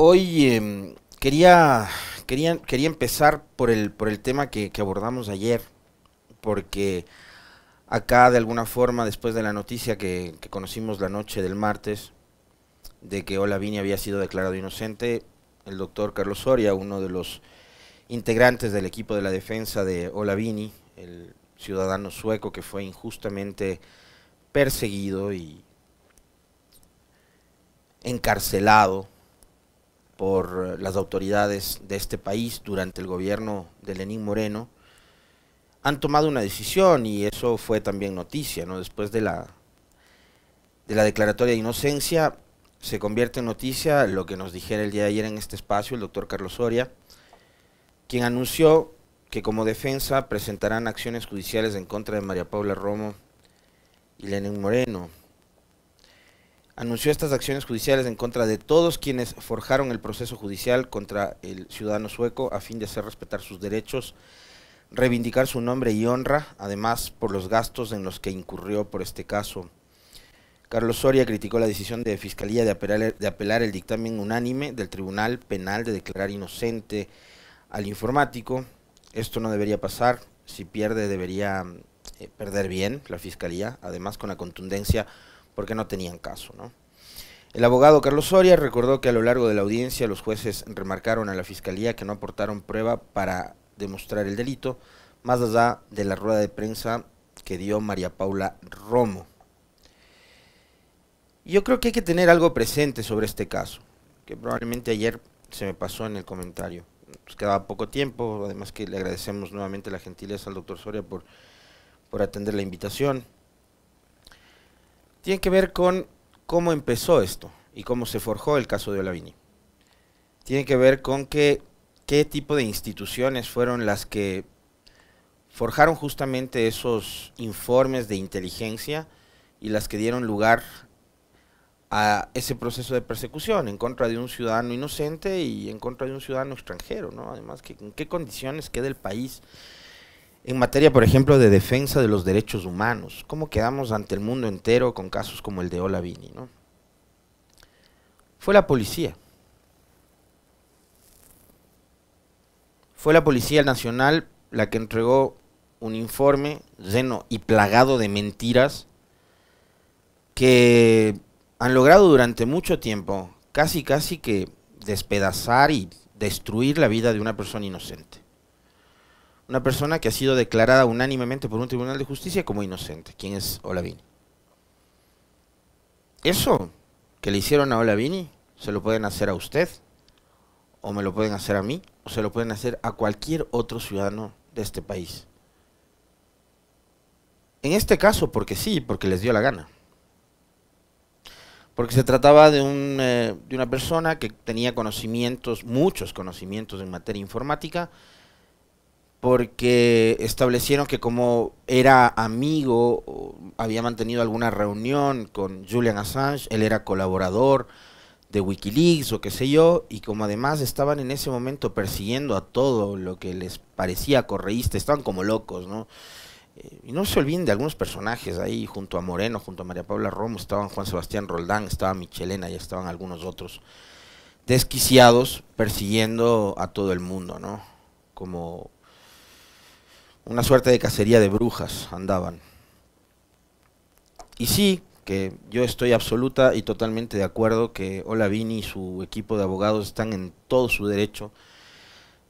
Hoy em, quería, quería, quería empezar por el, por el tema que, abordamos ayer, porque acá de alguna forma, después de la noticia que, que conocimos la noche del martes, de que Olavini había sido declarado inocente, el doctor Carlos Soria, uno de los integrantes del equipo de la defensa de Olavini, el ciudadano sueco que fue injustamente perseguido y encarcelado por eh, las autoridades de este país durante el gobierno de Lenín Moreno, han tomado una decisión y eso fue también noticia, ¿no? Después de la, de la declaratoria de inocencia se convierte en noticia lo que nos dijera el día de ayer en este espacio el doctor Carlos Soria, quien anunció que como defensa presentarán acciones judiciales en contra de María Paula Romo y Lenín Moreno anunció estas acciones judiciales en contra de todos quienes forjaron el proceso judicial contra el ciudadano sueco a fin de hacer respetar sus derechos, reivindicar su nombre y honra, además por los gastos en los que incurrió por este caso. Carlos Soria criticó la decisión de Fiscalía de apelar, el dictamen unánime del Tribunal Penal de declarar inocente al informático. Esto no debería pasar, si pierde debería eh, perder bien la Fiscalía, además con la contundencia porque no tenían caso. ¿no? El abogado Carlos Soria recordó que a lo largo de la audiencia los jueces remarcaron a la fiscalía que no aportaron prueba para demostrar el delito, más allá de la rueda de prensa que dio María Paula Romo. Yo creo que hay que tener algo presente sobre este caso, que probablemente ayer se me pasó en el comentario. Nos pues, quedaba poco tiempo, además que le agradecemos nuevamente la gentileza al doctor Soria por, por atender la invitación tiene que ver con cómo empezó esto y cómo se forjó el caso de Olavini. Tiene que ver con qué tipo de instituciones fueron las que forjaron justamente esos informes de inteligencia y las que dieron lugar a ese proceso de persecución en contra de un ciudadano inocente y en contra de un ciudadano extranjero, ¿no? Además, que, ¿en qué condiciones queda el país en materia, por ejemplo, de defensa de los derechos humanos? ¿Cómo quedamos ante el mundo entero con casos como el de Olavini? ¿no? Fue la policía. Fue la Policía Nacional la que entregó un informe lleno y plagado de mentiras que han logrado durante mucho tiempo casi casi que despedazar y destruir la vida de una persona inocente una persona que ha sido declarada unánimemente por un tribunal de justicia como inocente, ¿Quién es Olavini. Eso que le hicieron a Olavini se lo pueden hacer a usted, o me lo pueden hacer a mí, o se lo pueden hacer a cualquier otro ciudadano de este país. En este caso, porque sí, porque les dio la gana. Porque se trataba de, un, eh, de una persona que tenía conocimientos, muchos conocimientos en materia informática, porque establecieron que como era amigo, había mantenido alguna reunión con Julian Assange, él era colaborador de Wikileaks o qué sé yo, y como además estaban en ese momento persiguiendo a todo lo que les parecía correíste, estaban como locos, ¿no? Eh, y no se olviden de algunos personajes ahí, junto a Moreno, junto a María Paula Romo, estaban Juan Sebastián Roldán, estaba Michelena y estaban algunos otros desquiciados persiguiendo a todo el mundo, ¿no? Como una suerte de cacería de brujas andaban. Y sí, que yo estoy absoluta y totalmente de acuerdo que Olavini y su equipo de abogados están en todo su derecho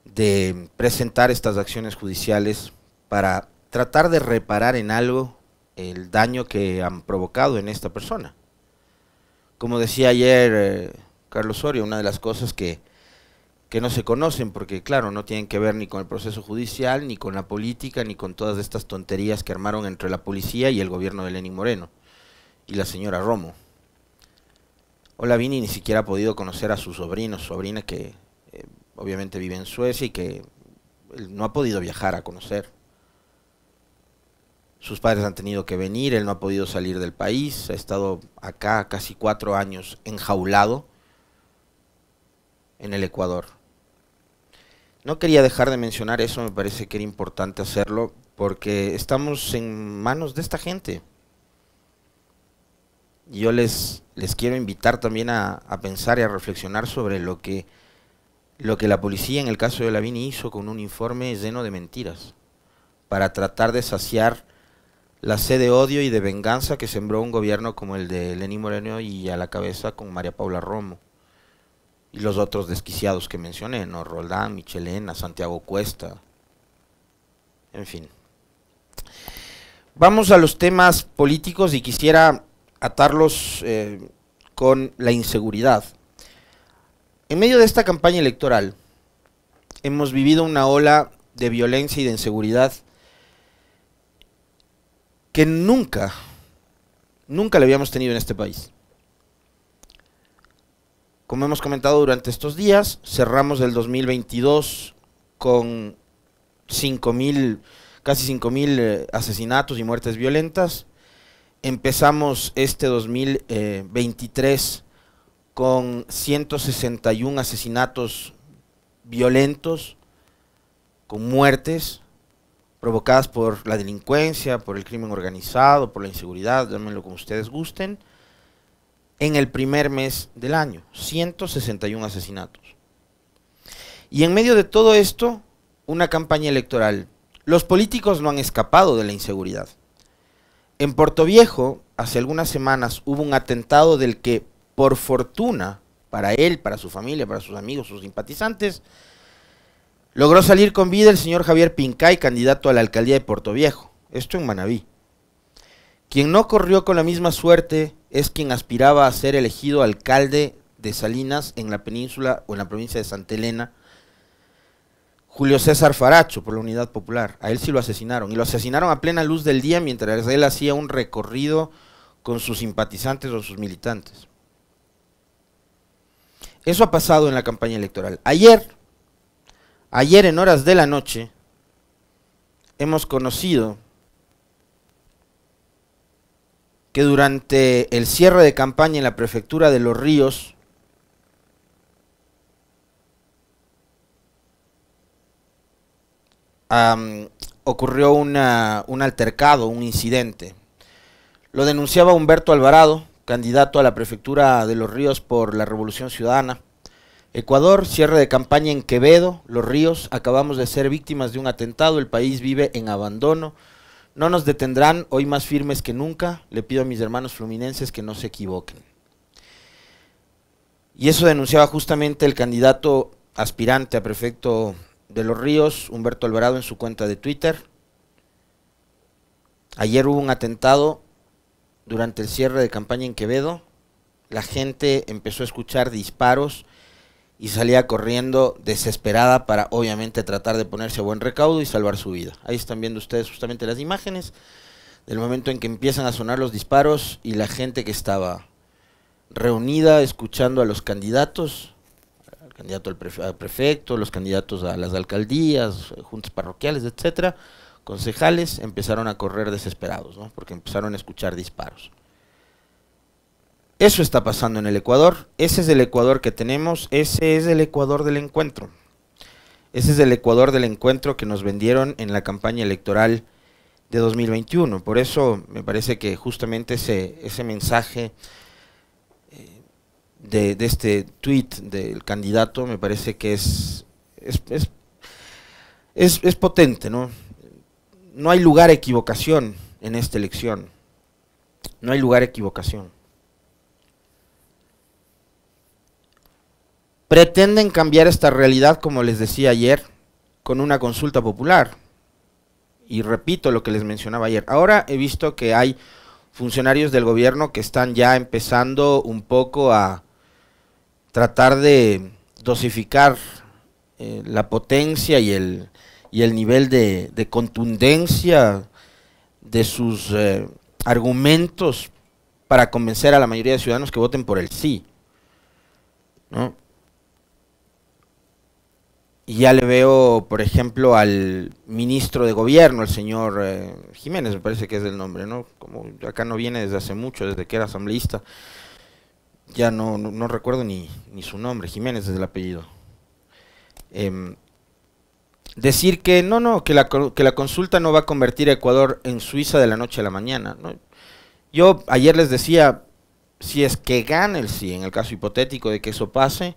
de presentar estas acciones judiciales para tratar de reparar en algo el daño que han provocado en esta persona. Como decía ayer eh, Carlos Soria, una de las cosas que que no se conocen, porque claro, no tienen que ver ni con el proceso judicial, ni con la política, ni con todas estas tonterías que armaron entre la policía y el gobierno de Lenin Moreno y la señora Romo. Olavini ni siquiera ha podido conocer a su sobrino, sobrina que eh, obviamente vive en Suecia y que no ha podido viajar a conocer. Sus padres han tenido que venir, él no ha podido salir del país, ha estado acá casi cuatro años enjaulado en el Ecuador. No quería dejar de mencionar eso, me parece que era importante hacerlo, porque estamos en manos de esta gente. Yo les, les quiero invitar también a, pensar y a reflexionar sobre lo que, lo que la policía en el caso de Lavini hizo con un informe lleno de mentiras, para tratar de saciar la sed de odio y de venganza que sembró un gobierno como el de Lenín Moreno y a la cabeza con María Paula Romo. Y los otros desquiciados que mencioné, ¿no? Roldán, Michelena, Santiago Cuesta. En fin. Vamos a los temas políticos y quisiera atarlos eh, con la inseguridad. En medio de esta campaña electoral hemos vivido una ola de violencia y de inseguridad que nunca, nunca la habíamos tenido en este país. Como hemos comentado durante estos días, cerramos el 2022 con mil, casi 5.000 eh, asesinatos y muertes violentas. Empezamos este 2023 eh, con 161 asesinatos violentos, con muertes provocadas por la delincuencia, por el crimen organizado, por la inseguridad, lo como ustedes gusten en el primer mes del año, 161 asesinatos. Y en medio de todo esto, una campaña electoral. Los políticos no han escapado de la inseguridad. En Puerto Viejo, hace algunas semanas, hubo un atentado del que, por fortuna, para él, para su familia, para sus amigos, sus simpatizantes, logró salir con vida el señor Javier Pincay, candidato a la alcaldía de Puerto Viejo, esto en Manabí. Quien no corrió con la misma suerte es quien aspiraba a ser elegido alcalde de Salinas en la península o en la provincia de Santa Elena, Julio César Faracho, por la Unidad Popular. A él sí lo asesinaron. Y lo asesinaron a plena luz del día mientras él hacía un recorrido con sus simpatizantes o sus militantes. Eso ha pasado en la campaña electoral. Ayer, ayer en horas de la noche, hemos conocido que durante el cierre de campaña en la prefectura de Los Ríos, ocurrió un altercado, un incidente. Lo denunciaba Humberto Alvarado, candidato a la prefectura de Los Ríos por la Revolución Ciudadana. Ecuador, cierre de campaña en Quevedo, Los Ríos, acabamos de ser víctimas de un atentado, el país vive en abandono, no nos detendrán, hoy más firmes que nunca. Le pido a mis hermanos fluminenses que no se equivoquen. Y eso denunciaba justamente el candidato aspirante a prefecto de Los Ríos, Humberto Alvarado, en su cuenta de Twitter. Ayer hubo un atentado durante el cierre de campaña en Quevedo. La gente empezó a escuchar disparos y salía corriendo desesperada para obviamente tratar de ponerse a buen recaudo y salvar su vida. Ahí están viendo ustedes justamente las imágenes del momento en que empiezan a sonar los disparos y la gente que estaba reunida escuchando a los candidatos, al candidato al, prefecto, los candidatos a las alcaldías, juntas parroquiales, etcétera, concejales, empezaron a correr desesperados, porque empezaron a escuchar disparos. Eso está pasando en el Ecuador. Ese es el Ecuador que tenemos. Ese es el Ecuador del encuentro. Ese es el Ecuador del encuentro que nos vendieron en la campaña electoral de 2021. Por eso me parece que justamente ese, ese mensaje eh, de, este tweet del candidato me parece que es, es, potente. ¿no? no hay lugar a equivocación en esta elección. No hay lugar a equivocación. pretenden cambiar esta realidad, como les decía ayer, con una consulta popular. Y repito lo que les mencionaba ayer. Ahora he visto que hay funcionarios del gobierno que están ya empezando un poco a tratar de dosificar eh, la potencia y el, el nivel de, contundencia de sus eh, argumentos para convencer a la mayoría de ciudadanos que voten por el sí. ¿no? Y ya le veo, por ejemplo, al ministro de gobierno, el señor eh, Jiménez, me parece que es el nombre, ¿no? Como acá no viene desde hace mucho, desde que era asambleísta. Ya no, no, recuerdo ni, su nombre, Jiménez es el apellido. Em, decir que no, no, que la, que la consulta no va a convertir a Ecuador en Suiza de la noche a la mañana. Yo ayer les decía, si es que gane el sí, en el caso hipotético de que eso pase,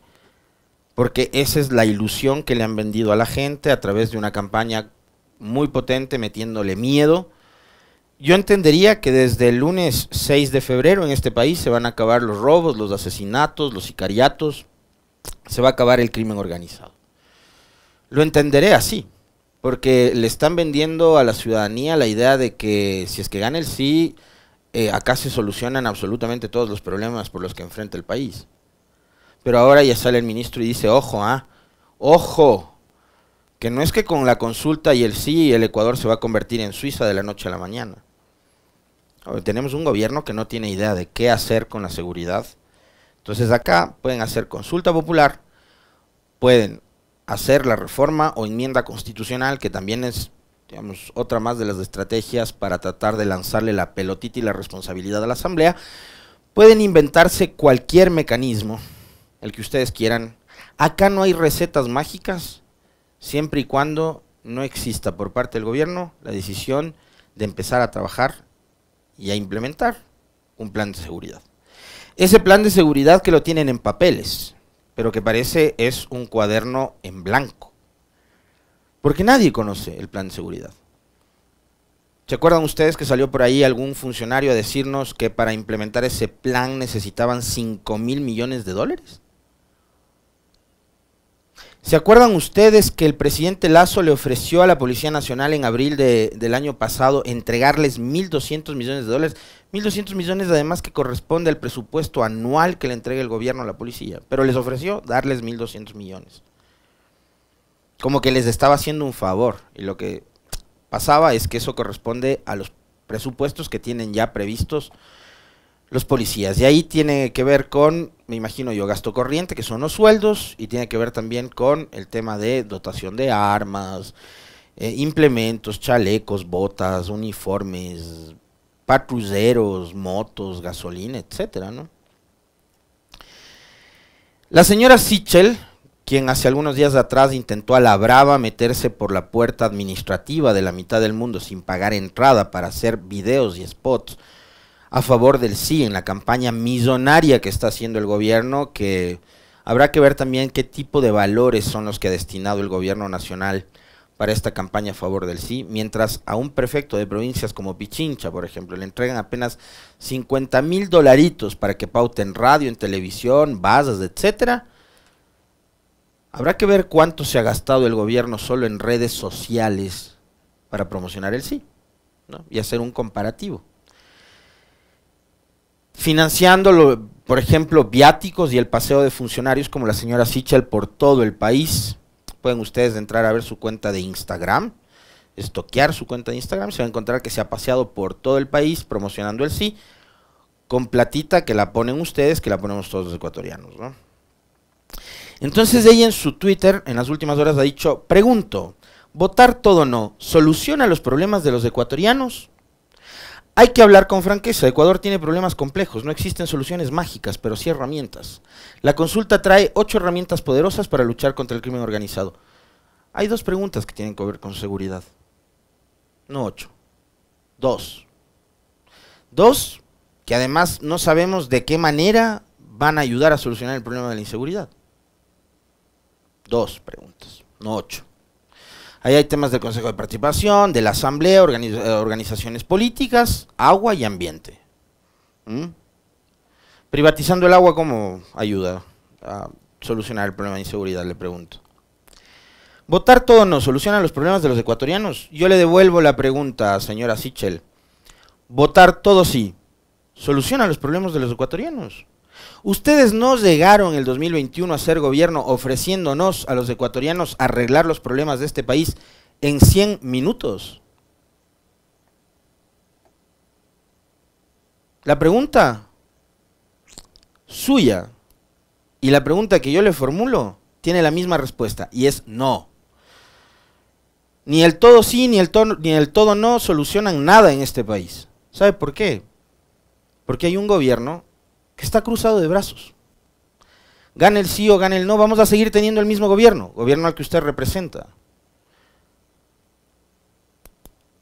porque esa es la ilusión que le han vendido a la gente a través de una campaña muy potente metiéndole miedo. Yo entendería que desde el lunes 6 de febrero en este país se van a acabar los robos, los asesinatos, los sicariatos, se va a acabar el crimen organizado. Lo entenderé así, porque le están vendiendo a la ciudadanía la idea de que si es que gana el sí, eh, acá se solucionan absolutamente todos los problemas por los que enfrenta el país. Pero ahora ya sale el ministro y dice, ojo, ah, ojo, que no es que con la consulta y el sí el Ecuador se va a convertir en Suiza de la noche a la mañana. tenemos un gobierno que no tiene idea de qué hacer con la seguridad. Entonces acá pueden hacer consulta popular, pueden hacer la reforma o enmienda constitucional, que también es digamos, otra más de las estrategias para tratar de lanzarle la pelotita y la responsabilidad a la Asamblea, pueden inventarse cualquier mecanismo el que ustedes quieran. Acá no hay recetas mágicas, siempre y cuando no exista por parte del gobierno la decisión de empezar a trabajar y a implementar un plan de seguridad. Ese plan de seguridad que lo tienen en papeles, pero que parece es un cuaderno en blanco. Porque nadie conoce el plan de seguridad. ¿Se acuerdan ustedes que salió por ahí algún funcionario a decirnos que para implementar ese plan necesitaban 5 mil millones de dólares? ¿Se acuerdan ustedes que el presidente Lazo le ofreció a la Policía Nacional en abril de, del año pasado entregarles 1.200 millones de dólares? 1.200 millones además que corresponde al presupuesto anual que le entrega el gobierno a la policía, pero les ofreció darles 1.200 millones. Como que les estaba haciendo un favor y lo que pasaba es que eso corresponde a los presupuestos que tienen ya previstos los policías. Y ahí tiene que ver con me imagino yo, gasto corriente, que son los sueldos, y tiene que ver también con el tema de dotación de armas, eh, implementos, chalecos, botas, uniformes, patrulleros, motos, gasolina, etcétera, La señora Sichel, quien hace algunos días atrás intentó a la brava meterse por la puerta administrativa de la mitad del mundo sin pagar entrada para hacer videos y spots a favor del sí en la campaña millonaria que está haciendo el gobierno, que habrá que ver también qué tipo de valores son los que ha destinado el gobierno nacional para esta campaña a favor del sí, mientras a un prefecto de provincias como Pichincha, por ejemplo, le entregan apenas 50 mil dolaritos para que pauten radio, en televisión, bases, etcétera. Habrá que ver cuánto se ha gastado el gobierno solo en redes sociales para promocionar el sí y hacer un comparativo financiando, por ejemplo, viáticos y el paseo de funcionarios como la señora Sichel por todo el país. Pueden ustedes entrar a ver su cuenta de Instagram, estoquear su cuenta de Instagram, se va a encontrar que se ha paseado por todo el país promocionando el sí, con platita que la ponen ustedes, que la ponemos todos los ecuatorianos. ¿no? Entonces ella en su Twitter, en las últimas horas, ha dicho, pregunto, ¿votar todo no soluciona los problemas de los ecuatorianos? Hay que hablar con franqueza. Ecuador tiene problemas complejos, no existen soluciones mágicas, pero sí herramientas. La consulta trae ocho herramientas poderosas para luchar contra el crimen organizado. Hay dos preguntas que tienen que ver con seguridad. No ocho. Dos. Dos, que además no sabemos de qué manera van a ayudar a solucionar el problema de la inseguridad. Dos preguntas, no ocho. Ahí hay temas del Consejo de Participación, de la Asamblea, eh, organizaciones políticas, agua y ambiente. ¿Mm? Privatizando el agua, ¿cómo ayuda a solucionar el problema de inseguridad? Le pregunto. ¿Votar todo no soluciona los problemas de los ecuatorianos? Yo le devuelvo la pregunta, señora Sichel. ¿Votar todo sí soluciona los problemas de los ecuatorianos? Ustedes no llegaron en el 2021 a ser gobierno ofreciéndonos a los ecuatorianos arreglar los problemas de este país en 100 minutos. La pregunta suya y la pregunta que yo le formulo tiene la misma respuesta y es no. Ni el todo sí ni el, todo, ni el todo no solucionan nada en este país. ¿Sabe por qué? Porque hay un gobierno está cruzado de brazos. Gane el sí o gane el no, vamos a seguir teniendo el mismo gobierno, gobierno al que usted representa.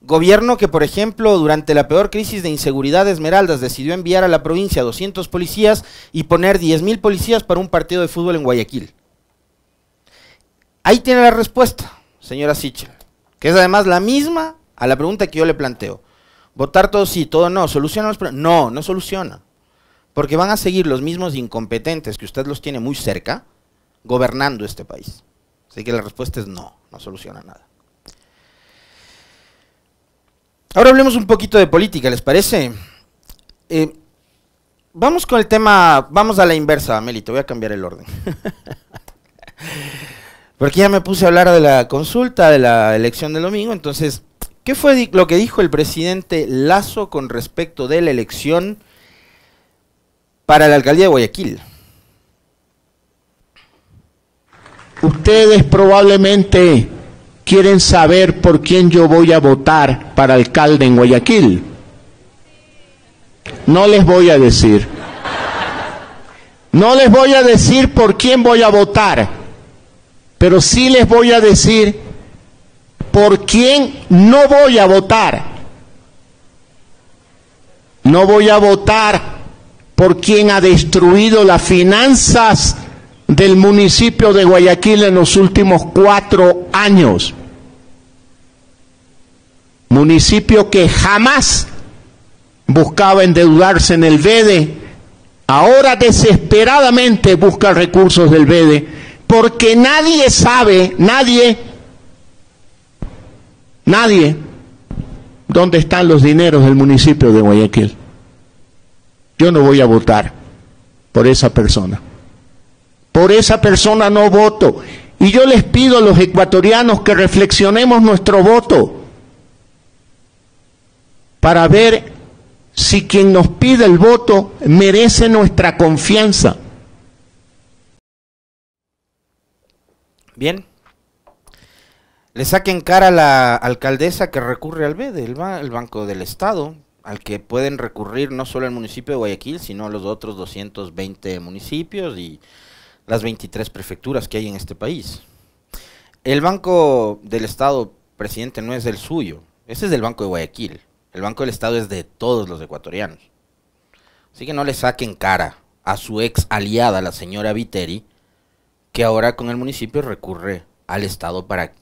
Gobierno que, por ejemplo, durante la peor crisis de inseguridad de Esmeraldas decidió enviar a la provincia 200 policías y poner 10.000 policías para un partido de fútbol en Guayaquil. Ahí tiene la respuesta, señora Sichel, que es además la misma a la pregunta que yo le planteo. Votar todo sí, todo no, ¿soluciona los problemas? No, no soluciona. Porque van a seguir los mismos incompetentes que usted los tiene muy cerca gobernando este país. Así que la respuesta es no, no soluciona nada. Ahora hablemos un poquito de política, ¿les parece? Eh, vamos con el tema, vamos a la inversa, Melito, voy a cambiar el orden. Porque ya me puse a hablar de la consulta, de la elección del domingo, entonces, ¿qué fue lo que dijo el presidente Lazo con respecto de la elección para la alcaldía de Guayaquil. Ustedes probablemente quieren saber por quién yo voy a votar para alcalde en Guayaquil. No les voy a decir. No les voy a decir por quién voy a votar, pero sí les voy a decir por quién no voy a votar. No voy a votar por quien ha destruido las finanzas del municipio de Guayaquil en los últimos cuatro años. Municipio que jamás buscaba endeudarse en el BEDE, ahora desesperadamente busca recursos del BEDE, porque nadie sabe, nadie, nadie, dónde están los dineros del municipio de Guayaquil yo no voy a votar por esa persona. Por esa persona no voto. Y yo les pido a los ecuatorianos que reflexionemos nuestro voto para ver si quien nos pide el voto merece nuestra confianza. Bien. Le saquen cara a la alcaldesa que recurre al BEDE, el Banco del Estado, al que pueden recurrir no solo el municipio de Guayaquil, sino los otros 220 municipios y las 23 prefecturas que hay en este país. El Banco del Estado, presidente, no es el suyo, ese es del Banco de Guayaquil. El Banco del Estado es de todos los ecuatorianos. Así que no le saquen cara a su ex aliada, la señora Viteri, que ahora con el municipio recurre al Estado para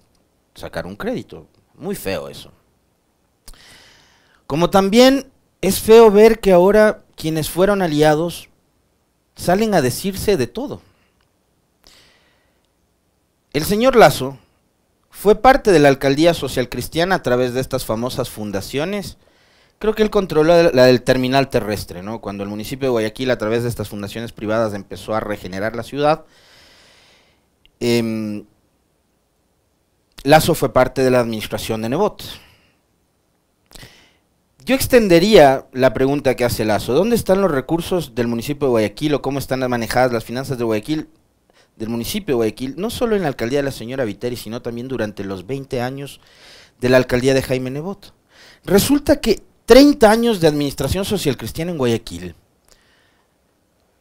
sacar un crédito. Muy feo eso. Como también es feo ver que ahora quienes fueron aliados salen a decirse de todo. El señor Lazo fue parte de la alcaldía social cristiana a través de estas famosas fundaciones. Creo que él controló la del terminal terrestre, ¿no? Cuando el municipio de Guayaquil a través de estas fundaciones privadas empezó a regenerar la ciudad. Em, Lazo fue parte de la administración de Nebot. Yo extendería la pregunta que hace Lazo. ¿Dónde están los recursos del municipio de Guayaquil o cómo están manejadas las finanzas de Guayaquil, del municipio de Guayaquil, no solo en la alcaldía de la señora Viteri, sino también durante los 20 años de la alcaldía de Jaime Nebot? Resulta que 30 años de administración social cristiana en Guayaquil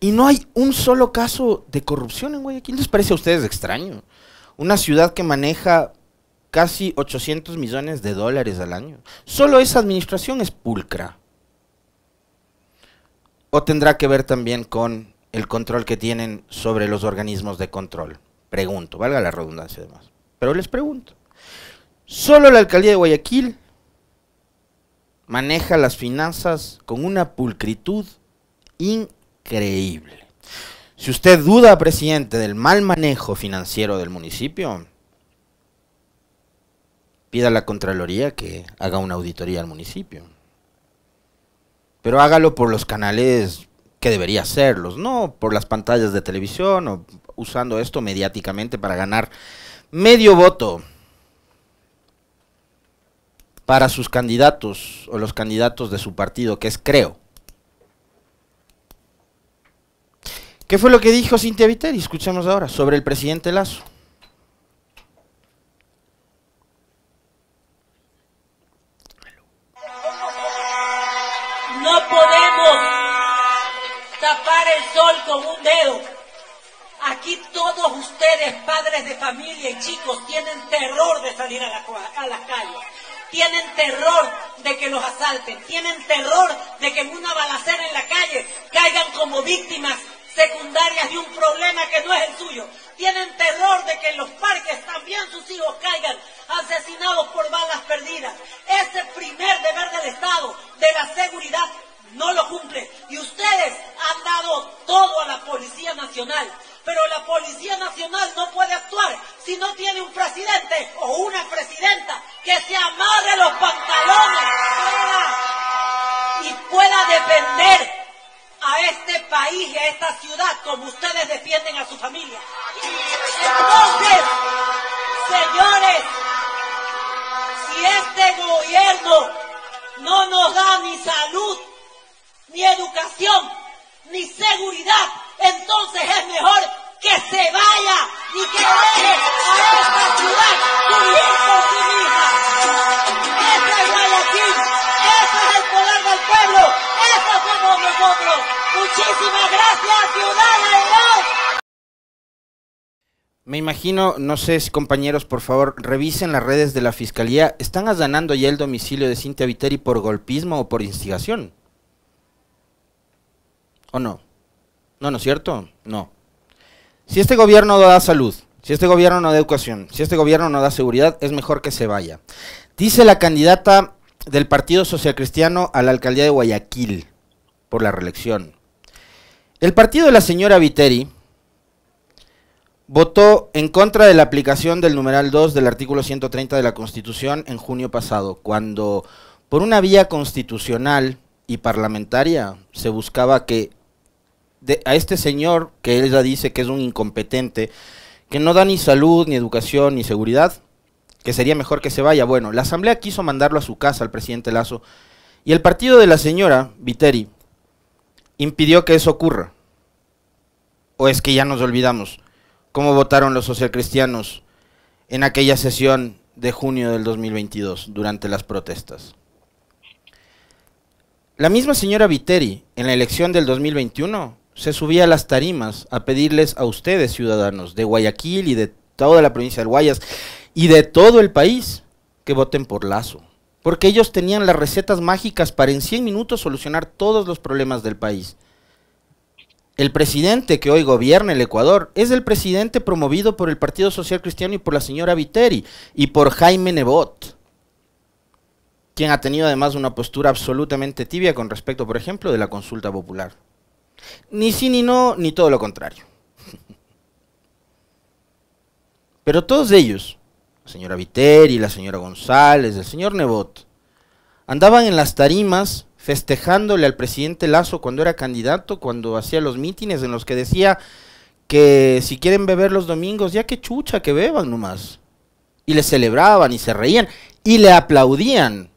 y no hay un solo caso de corrupción en Guayaquil. ¿Les parece a ustedes extraño? Una ciudad que maneja casi 800 millones de dólares al año. Solo esa administración es pulcra. O tendrá que ver también con el control que tienen sobre los organismos de control. Pregunto, valga la redundancia además. Pero les pregunto. Solo la alcaldía de Guayaquil maneja las finanzas con una pulcritud increíble. Si usted duda, presidente, del mal manejo financiero del municipio, pida a la Contraloría que haga una auditoría al municipio. Pero hágalo por los canales que debería hacerlos, no por las pantallas de televisión o usando esto mediáticamente para ganar medio voto para sus candidatos o los candidatos de su partido, que es Creo. ¿Qué fue lo que dijo Cintia Viteri? Escuchemos ahora sobre el presidente Lazo. ustedes, padres de familia y chicos, tienen terror de salir a, la, a las calles. Tienen terror de que los asalten. Tienen terror de que en una balacera en la calle caigan como víctimas secundarias de un problema que no es el suyo. Tienen terror de que en los parques también sus hijos caigan Muchísimas gracias, ciudad Me imagino, no sé, si compañeros, por favor, revisen las redes de la Fiscalía. ¿Están allanando ya el domicilio de Cintia Viteri por golpismo o por instigación? ¿O no? No, ¿no es cierto? No. Si este gobierno no da salud, si este gobierno no da educación, si este gobierno no da seguridad, es mejor que se vaya. Dice la candidata del Partido Social Cristiano a la alcaldía de Guayaquil por la reelección. El partido de la señora Viteri votó en contra de la aplicación del numeral 2 del artículo 130 de la Constitución en junio pasado, cuando por una vía constitucional y parlamentaria se buscaba que de, a este señor, que ella dice que es un incompetente, que no da ni salud, ni educación, ni seguridad, que sería mejor que se vaya. Bueno, la Asamblea quiso mandarlo a su casa al presidente Lazo y el partido de la señora Viteri impidió que eso ocurra? ¿O es que ya nos olvidamos cómo votaron los socialcristianos en aquella sesión de junio del 2022 durante las protestas? La misma señora Viteri, en la elección del 2021, se subía a las tarimas a pedirles a ustedes, ciudadanos de Guayaquil y de toda la provincia del Guayas y de todo el país, que voten por Lazo porque ellos tenían las recetas mágicas para en 100 minutos solucionar todos los problemas del país. El presidente que hoy gobierna el Ecuador es el presidente promovido por el Partido Social Cristiano y por la señora Viteri y por Jaime Nebot, quien ha tenido además una postura absolutamente tibia con respecto, por ejemplo, de la consulta popular. Ni sí ni no, ni todo lo contrario. Pero todos ellos la señora Viteri, la señora González, el señor Nebot, andaban en las tarimas festejándole al presidente Lazo cuando era candidato, cuando hacía los mítines en los que decía que si quieren beber los domingos, ya que chucha, que beban nomás. Y le celebraban y se reían y le aplaudían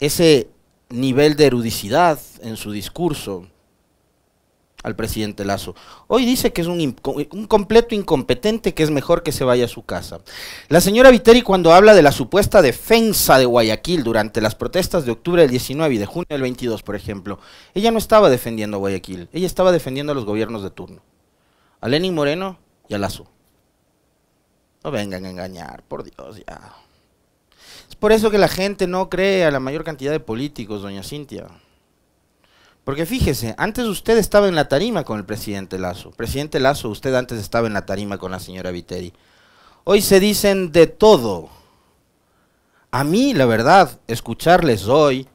ese nivel de erudicidad en su discurso al presidente Lazo. Hoy dice que es un, completo incompetente, que es mejor que se vaya a su casa. La señora Viteri cuando habla de la supuesta defensa de Guayaquil durante las protestas de octubre del 19 y de junio del 22, por ejemplo, ella no estaba defendiendo a Guayaquil, ella estaba defendiendo a los gobiernos de turno, a Lenin Moreno y a Lazo. No vengan a engañar, por Dios, ya. Es por eso que la gente no cree a la mayor cantidad de políticos, doña Cintia. Porque fíjese, antes usted estaba en la tarima con el presidente Lazo. Presidente Lazo, usted antes estaba en la tarima con la señora Viteri. Hoy se dicen de todo. A mí, la verdad, escucharles hoy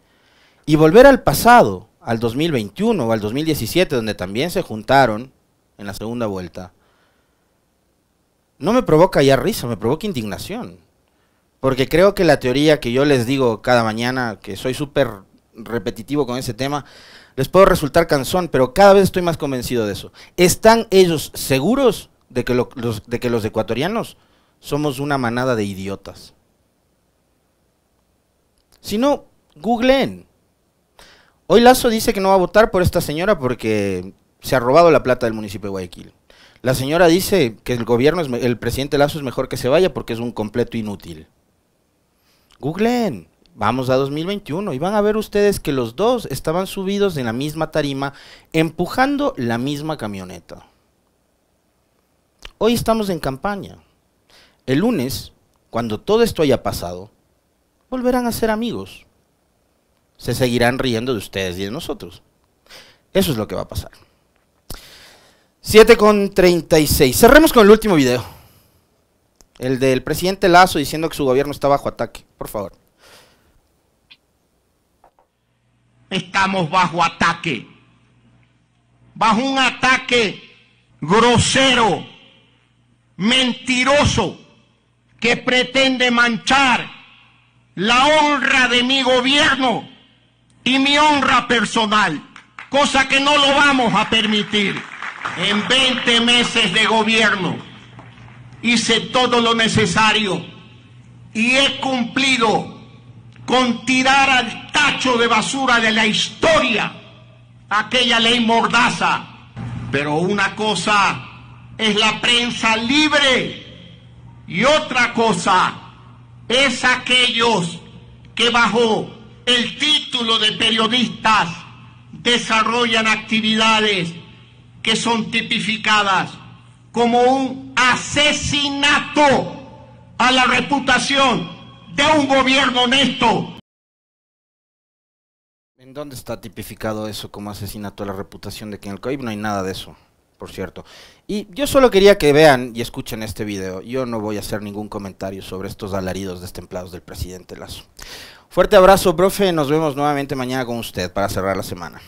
y volver al pasado, al 2021 o al 2017, donde también se juntaron en la segunda vuelta, no me provoca ya risa, me provoca indignación. Porque creo que la teoría que yo les digo cada mañana, que soy súper repetitivo con ese tema, les puedo resultar cansón, pero cada vez estoy más convencido de eso. ¿Están ellos seguros de que, los, de que los ecuatorianos somos una manada de idiotas? Si no, googleen. Hoy Lazo dice que no va a votar por esta señora porque se ha robado la plata del municipio de Guayaquil. La señora dice que el gobierno, el presidente Lazo es mejor que se vaya porque es un completo inútil. Googleen. Vamos a 2021 y van a ver ustedes que los dos estaban subidos en la misma tarima, empujando la misma camioneta. Hoy estamos en campaña. El lunes, cuando todo esto haya pasado, volverán a ser amigos. Se seguirán riendo de ustedes y de nosotros. Eso es lo que va a pasar. 7 con 36. Cerremos con el último video. El del presidente Lazo diciendo que su gobierno está bajo ataque. Por favor. estamos bajo ataque, bajo un ataque grosero, mentiroso, que pretende manchar la honra de mi gobierno y mi honra personal, cosa que no lo vamos a permitir. En 20 meses de gobierno hice todo lo necesario y he cumplido con tirar al tacho de basura de la historia aquella ley mordaza. Pero una cosa es la prensa libre y otra cosa es aquellos que bajo el título de periodistas desarrollan actividades que son tipificadas como un asesinato a la reputación de un gobierno honesto. ¿En dónde está tipificado eso como asesinato a la reputación de quien el No hay nada de eso, por cierto. Y yo solo quería que vean y escuchen este video. Yo no voy a hacer ningún comentario sobre estos alaridos destemplados del presidente Lazo. Fuerte abrazo, profe. Nos vemos nuevamente mañana con usted para cerrar la semana.